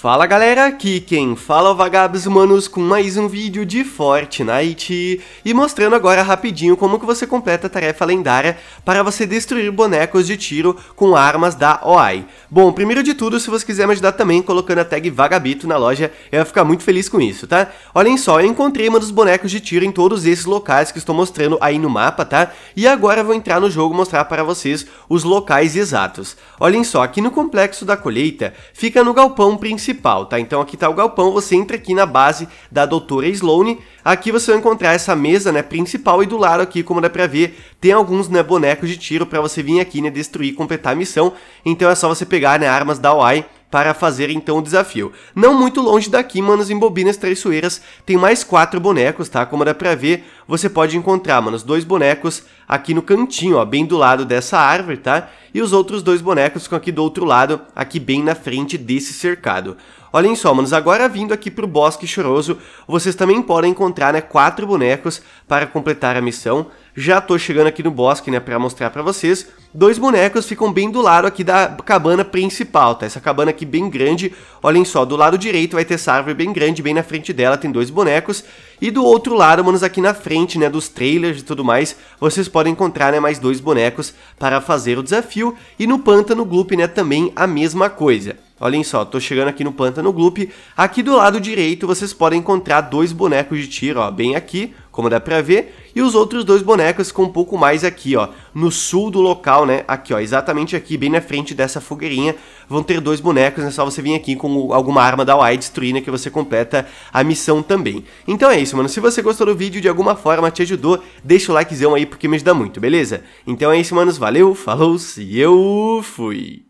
Fala galera, aqui quem fala é o Vagabos Humanos com mais um vídeo de Fortnite e mostrando agora rapidinho como que você completa a tarefa lendária para você destruir bonecos de tiro com armas da OI. Bom, primeiro de tudo, se você quiser me ajudar também colocando a tag Vagabito na loja, eu vou ficar muito feliz com isso, tá? Olhem só, eu encontrei uma dos bonecos de tiro em todos esses locais que estou mostrando aí no mapa, tá? E agora eu vou entrar no jogo mostrar para vocês os locais exatos. Olhem só, aqui no Complexo da Colheita fica no galpão principal principal, tá? Então aqui tá o galpão, você entra aqui na base da doutora Sloane, aqui você vai encontrar essa mesa, né, principal, e do lado aqui, como dá pra ver, tem alguns, né, bonecos de tiro pra você vir aqui, né, destruir e completar a missão, então é só você pegar, né, armas da OI para fazer então o desafio. Não muito longe daqui, manos, em Bobinas Traiçoeiras tem mais quatro bonecos, tá? Como dá pra ver, você pode encontrar, manos, dois bonecos aqui no cantinho, ó, bem do lado dessa árvore, tá? E os outros dois bonecos ficam aqui do outro lado, aqui bem na frente desse cercado. Olhem só, manos, agora vindo aqui pro Bosque Choroso, vocês também podem encontrar, né, quatro bonecos para completar a missão. Já tô chegando aqui no bosque, né, pra mostrar pra vocês. Dois bonecos ficam bem do lado aqui da cabana principal, tá? Essa cabana aqui bem grande, olhem só, do lado direito vai ter essa árvore bem grande, bem na frente dela tem dois bonecos. E do outro lado, manos, aqui na frente, né, dos trailers e tudo mais, vocês podem encontrar, né, mais dois bonecos para fazer o desafio. E no pântano gloop, né, também a mesma coisa. Olhem só, tô chegando aqui no pântano gloop. Aqui do lado direito vocês podem encontrar dois bonecos de tiro, ó, bem aqui como dá pra ver, e os outros dois bonecos com um pouco mais aqui, ó, no sul do local, né, aqui, ó, exatamente aqui, bem na frente dessa fogueirinha, vão ter dois bonecos, é né? só você vir aqui com alguma arma da Y destruir, né, que você completa a missão também. Então é isso, mano, se você gostou do vídeo, de alguma forma te ajudou, deixa o likezão aí, porque me ajuda muito, beleza? Então é isso, manos, valeu, falou e eu fui!